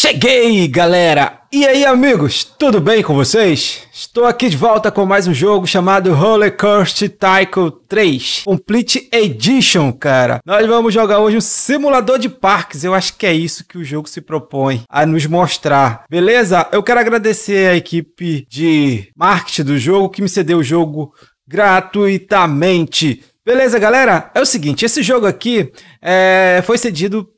Cheguei, galera! E aí, amigos, tudo bem com vocês? Estou aqui de volta com mais um jogo chamado Holocaust Tycoon 3 Complete Edition, cara. Nós vamos jogar hoje um simulador de parques. Eu acho que é isso que o jogo se propõe a nos mostrar. Beleza? Eu quero agradecer a equipe de marketing do jogo que me cedeu o jogo gratuitamente. Beleza, galera? É o seguinte, esse jogo aqui é, foi cedido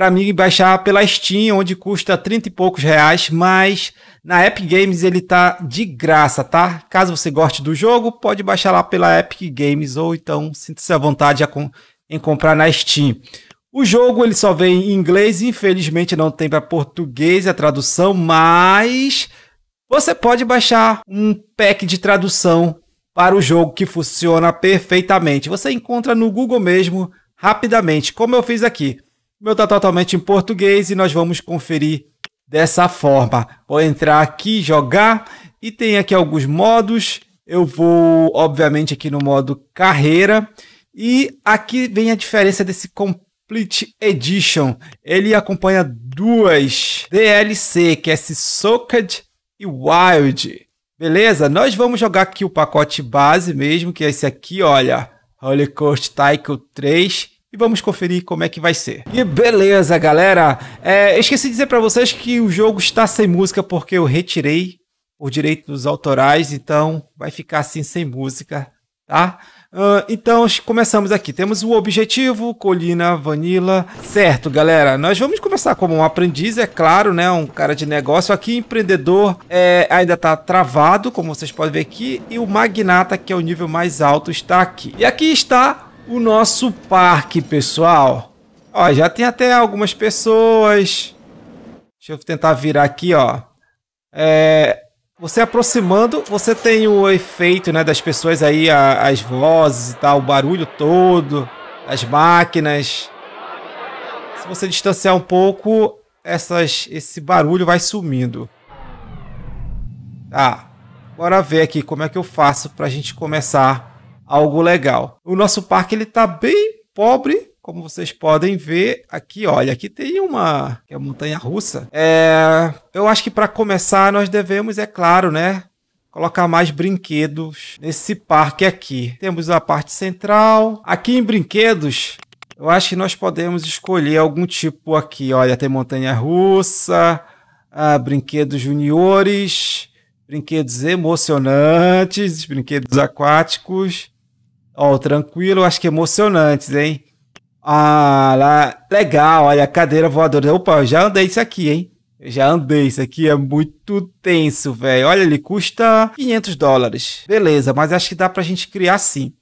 para mim baixar pela Steam, onde custa 30 e poucos reais, mas na Epic Games ele tá de graça, tá? Caso você goste do jogo, pode baixar lá pela Epic Games ou então sinta-se à vontade em comprar na Steam. O jogo ele só vem em inglês, infelizmente não tem para português a tradução, mas você pode baixar um pack de tradução para o jogo que funciona perfeitamente. Você encontra no Google mesmo rapidamente, como eu fiz aqui. O meu está totalmente em português e nós vamos conferir dessa forma. Vou entrar aqui, jogar e tem aqui alguns modos. Eu vou, obviamente, aqui no modo carreira. E aqui vem a diferença desse Complete Edition. Ele acompanha duas DLC, que é Soaked e Wild. Beleza? Nós vamos jogar aqui o pacote base mesmo, que é esse aqui, olha. Rollercoaster Tycoon 3 e vamos conferir como é que vai ser. E beleza, galera. É, esqueci de dizer para vocês que o jogo está sem música porque eu retirei os direitos autorais, então vai ficar assim sem música, tá? Uh, então começamos aqui. Temos o objetivo, colina, vanilla. Certo, galera. Nós vamos começar como um aprendiz, é claro, né? Um cara de negócio aqui, empreendedor é, ainda tá travado, como vocês podem ver aqui, e o magnata, que é o nível mais alto, está aqui. E aqui está o nosso parque, pessoal. Ó, já tem até algumas pessoas. Deixa eu tentar virar aqui, ó. É, você aproximando, você tem o efeito né, das pessoas aí, a, as vozes e tal, o barulho todo, as máquinas. Se você distanciar um pouco, essas, esse barulho vai sumindo. Tá, bora ver aqui como é que eu faço pra gente começar algo legal. O nosso parque ele tá bem pobre, como vocês podem ver aqui, olha, aqui tem uma é montanha russa. É, eu acho que para começar nós devemos, é claro, né, colocar mais brinquedos nesse parque aqui. Temos a parte central. Aqui em brinquedos, eu acho que nós podemos escolher algum tipo aqui. Olha, tem montanha russa, ah, brinquedos juniores, brinquedos emocionantes, brinquedos aquáticos Ó, oh, tranquilo, acho que é emocionantes, hein? Ah, lá, legal, olha, cadeira voadora. Opa, eu já andei isso aqui, hein? Eu já andei, isso aqui é muito tenso, velho. Olha, ele custa 500 dólares. Beleza, mas acho que dá pra gente criar sim.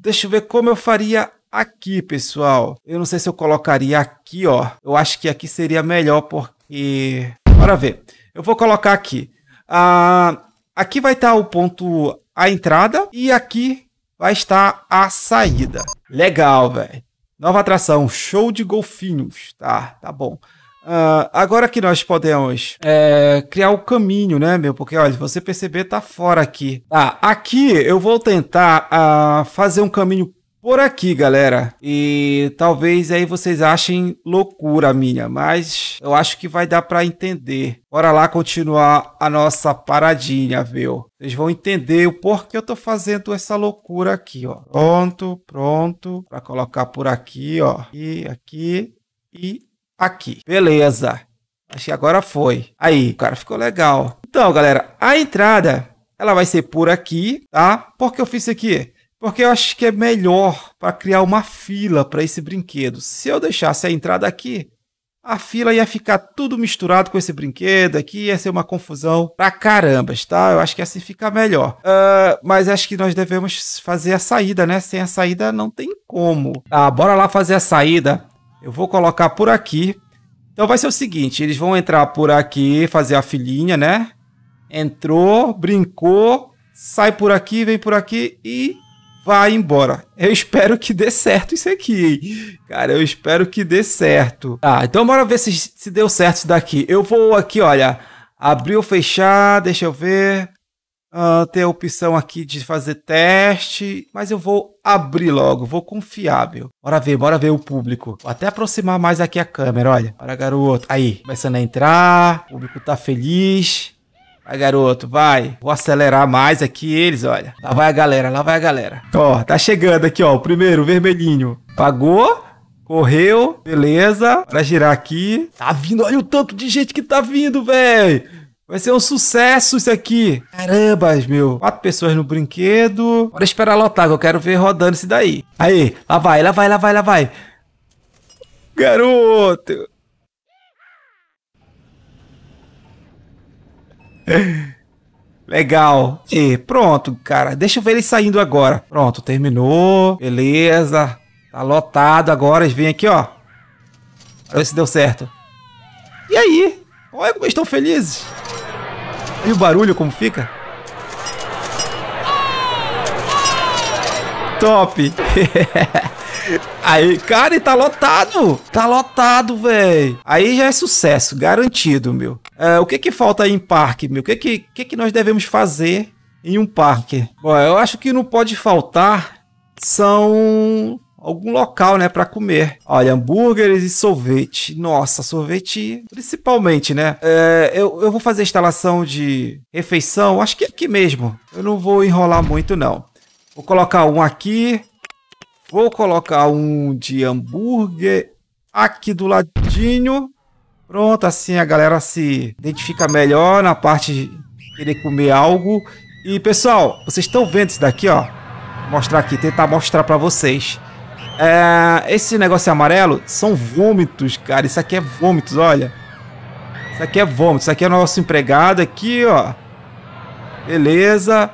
deixa eu ver como eu faria aqui, pessoal. Eu não sei se eu colocaria aqui, ó. Eu acho que aqui seria melhor, porque... Bora ver. Eu vou colocar aqui. Ah, aqui vai estar tá o ponto a entrada e aqui vai estar a saída. Legal, velho. Nova atração, show de golfinhos. Tá, tá bom. Uh, agora que nós podemos é, criar o caminho, né, meu? Porque, olha, você perceber, tá fora aqui. Tá, aqui eu vou tentar uh, fazer um caminho por aqui, galera. E talvez aí vocês achem loucura minha, mas eu acho que vai dar para entender. Bora lá continuar a nossa paradinha, viu? Vocês vão entender o porquê eu tô fazendo essa loucura aqui, ó. Pronto, pronto. Para colocar por aqui, ó. E aqui e aqui. Beleza. Acho que agora foi. Aí, cara, ficou legal. Então, galera, a entrada ela vai ser por aqui, tá? Por que eu fiz isso aqui? Porque eu acho que é melhor para criar uma fila para esse brinquedo. Se eu deixasse a entrada aqui, a fila ia ficar tudo misturado com esse brinquedo aqui, ia ser uma confusão pra caramba, tá? Eu acho que assim fica melhor. Uh, mas acho que nós devemos fazer a saída, né? Sem a saída não tem como. Tá, bora lá fazer a saída. Eu vou colocar por aqui. Então vai ser o seguinte, eles vão entrar por aqui, fazer a filinha, né? Entrou, brincou, sai por aqui, vem por aqui e vai embora. Eu espero que dê certo isso aqui. Cara, eu espero que dê certo. Tá, ah, então bora ver se, se deu certo isso daqui. Eu vou aqui, olha, abrir ou fechar, deixa eu ver. Uh, tem a opção aqui de fazer teste, mas eu vou abrir logo, vou confiável. Bora ver, bora ver o público. Vou até aproximar mais aqui a câmera, olha. Bora garoto. Aí, começando a entrar, o público tá feliz. Vai, garoto, vai. Vou acelerar mais aqui eles, olha. Lá vai a galera, lá vai a galera. Ó, tá chegando aqui, ó. O primeiro, o vermelhinho. Pagou. Correu. Beleza. Pra girar aqui. Tá vindo, olha o tanto de gente que tá vindo, velho. Vai ser um sucesso isso aqui. Caramba, meu. Quatro pessoas no brinquedo. Bora esperar lotar, que eu quero ver rodando isso daí. Aí, lá vai, lá vai, lá vai, lá vai. Garoto. Legal. E pronto, cara. Deixa eu ver ele saindo agora. Pronto, terminou. Beleza. Tá lotado agora. Eles vêm aqui, ó. Pra ver se deu certo. E aí? Olha como eles estão felizes. E o barulho como fica? Top! Aí, cara, e tá lotado. Tá lotado, velho. Aí já é sucesso, garantido, meu. É, o que que falta aí em parque, meu? O que que, que que nós devemos fazer em um parque? Bom, eu acho que não pode faltar são algum local, né, para comer. Olha, hambúrgueres e sorvete. Nossa, sorvete principalmente, né? É, eu, eu vou fazer instalação de refeição, acho que aqui mesmo. Eu não vou enrolar muito, não. Vou colocar um aqui, Vou colocar um de hambúrguer aqui do ladinho. Pronto, assim a galera se identifica melhor na parte de querer comer algo. E pessoal, vocês estão vendo isso daqui, ó. Vou mostrar aqui, tentar mostrar para vocês. É, esse negócio amarelo são vômitos, cara. Isso aqui é vômitos, olha. Isso aqui é vômito. Isso aqui é nosso empregado aqui, ó. Beleza.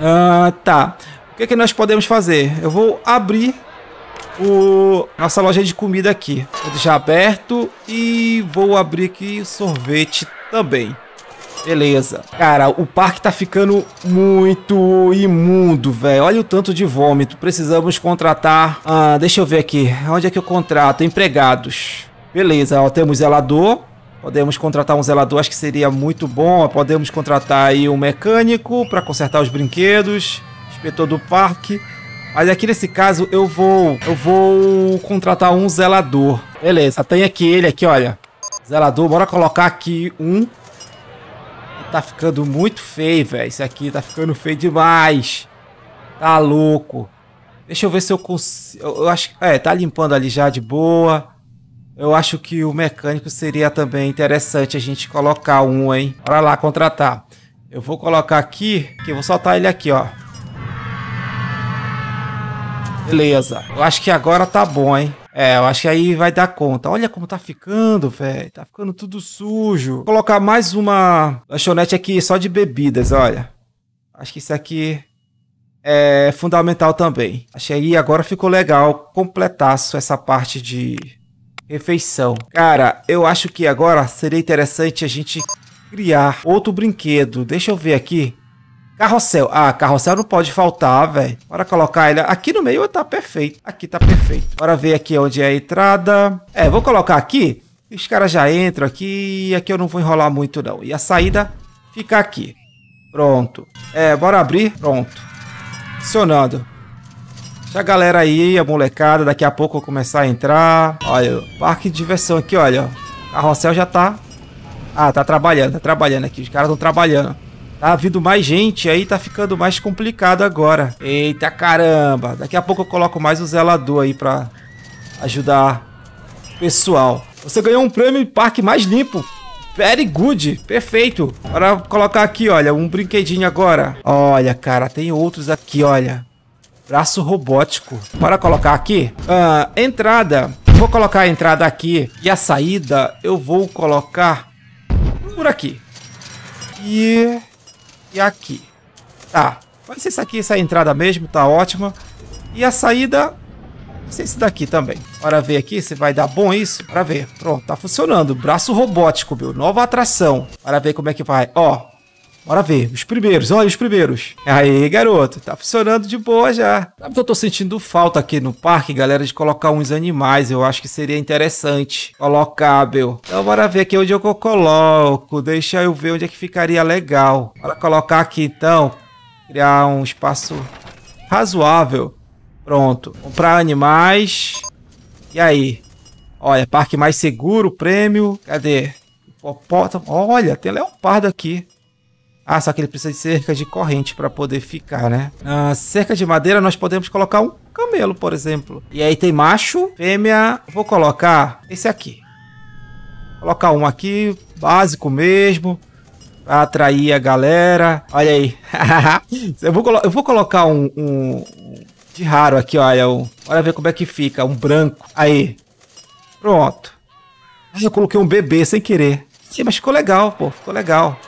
Ah, tá. O que, que nós podemos fazer? Eu vou abrir o nossa loja de comida aqui. Vou deixar aberto e vou abrir aqui sorvete também. Beleza. Cara, o parque tá ficando muito imundo, velho. Olha o tanto de vômito. Precisamos contratar... Ah, deixa eu ver aqui. Onde é que eu contrato? Empregados. Beleza, ó, temos zelador. Podemos contratar um zelador, acho que seria muito bom. Podemos contratar aí um mecânico para consertar os brinquedos inspetor do parque. Mas aqui nesse caso eu vou. Eu vou contratar um zelador. Beleza, tem aqui ele aqui, olha. Zelador, bora colocar aqui um. Tá ficando muito feio, velho. Isso aqui tá ficando feio demais. Tá louco. Deixa eu ver se eu consigo. Eu acho É, tá limpando ali já de boa. Eu acho que o mecânico seria também interessante a gente colocar um, hein? Bora lá contratar. Eu vou colocar aqui, que eu vou soltar ele aqui, ó. Beleza. Eu acho que agora tá bom, hein? É, eu acho que aí vai dar conta. Olha como tá ficando, velho. Tá ficando tudo sujo. Vou colocar mais uma lanchonete aqui só de bebidas, olha. Acho que isso aqui é fundamental também. Acho que aí agora ficou legal completar essa parte de refeição. Cara, eu acho que agora seria interessante a gente criar outro brinquedo. Deixa eu ver aqui. Carrossel. Ah, carrossel não pode faltar, velho. Bora colocar ele aqui no meio, tá perfeito. Aqui tá perfeito. Bora ver aqui onde é a entrada. É, vou colocar aqui. Os caras já entram aqui. Aqui eu não vou enrolar muito, não. E a saída fica aqui. Pronto. É, bora abrir. Pronto. Funcionando. Deixa a galera aí, a molecada. Daqui a pouco eu começar a entrar. Olha, parque de diversão aqui, olha. Carrossel já tá... Ah, tá trabalhando, tá trabalhando aqui. Os caras estão trabalhando. Tá vindo mais gente, aí tá ficando mais complicado agora. Eita caramba. Daqui a pouco eu coloco mais o zelador aí pra ajudar o pessoal. Você ganhou um prêmio em parque mais limpo. Very good, perfeito. Para colocar aqui, olha, um brinquedinho agora. Olha, cara, tem outros aqui, olha. Braço robótico. Para colocar aqui. Ah, entrada. Vou colocar a entrada aqui. E a saída eu vou colocar por aqui. E e aqui. Tá, Pode ser isso aqui, essa entrada mesmo, tá ótima. E a saída não sei esse daqui também. Bora ver aqui se vai dar bom isso. Bora ver. Pronto, tá funcionando. Braço robótico, meu. Nova atração. Bora ver como é que vai. Ó, Bora ver. Os primeiros, olha os primeiros. Aí, garoto, tá funcionando de boa já. Sabe que eu tô sentindo falta aqui no parque, galera, de colocar uns animais. Eu acho que seria interessante. Colocável. Então bora ver aqui onde eu coloco. Deixa eu ver onde é que ficaria legal. Bora colocar aqui então. Criar um espaço razoável. Pronto. Comprar animais. E aí? Olha, parque mais seguro, prêmio. Cadê? Hipopótamo. Olha, tem leopardo aqui. Ah, só que ele precisa de cerca de corrente para poder ficar, né? Ah, cerca de madeira nós podemos colocar um camelo, por exemplo. E aí tem macho, fêmea. Vou colocar esse aqui. Colocar um aqui, básico mesmo. Pra atrair a galera. Olha aí. eu, vou eu vou colocar um, um de raro aqui, olha. Um, olha ver como é que fica. Um branco. Aí. Pronto. Ah, eu coloquei um bebê sem querer. Sim, mas ficou legal, pô. Ficou legal.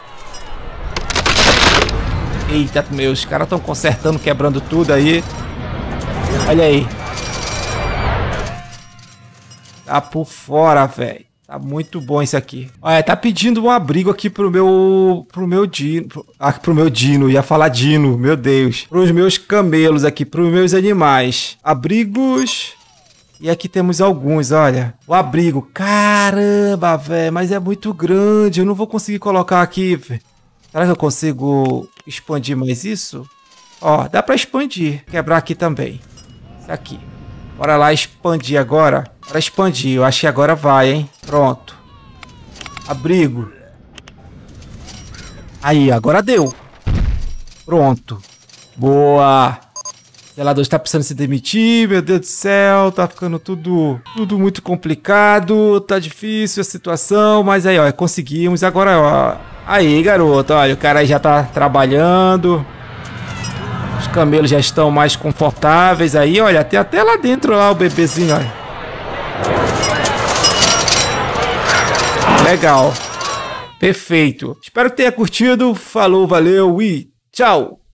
Eita, meu, os caras estão consertando, quebrando tudo aí. Olha aí. Tá por fora, velho. Tá muito bom isso aqui. Olha, tá pedindo um abrigo aqui pro meu. pro meu Dino. Pro, ah, pro meu Dino, ia falar Dino, meu Deus. Pros meus camelos aqui, pros meus animais. Abrigos. E aqui temos alguns, olha. O abrigo. Caramba, velho, mas é muito grande. Eu não vou conseguir colocar aqui. velho. Será que eu consigo expandir mais isso? Ó, dá pra expandir. Quebrar aqui também. Isso aqui. Bora lá expandir agora. Bora expandir. Eu acho que agora vai, hein? Pronto. Abrigo. Aí, agora deu. Pronto. Boa zelador está precisando se demitir, meu Deus do céu, tá ficando tudo, tudo muito complicado, tá difícil a situação, mas aí, ó, conseguimos. Agora, ó, aí, garoto, olha, o cara já tá trabalhando. Os camelos já estão mais confortáveis aí, olha, tem até lá dentro lá o bebezinho, olha. Legal. Perfeito. Espero que tenha curtido. Falou, valeu e tchau.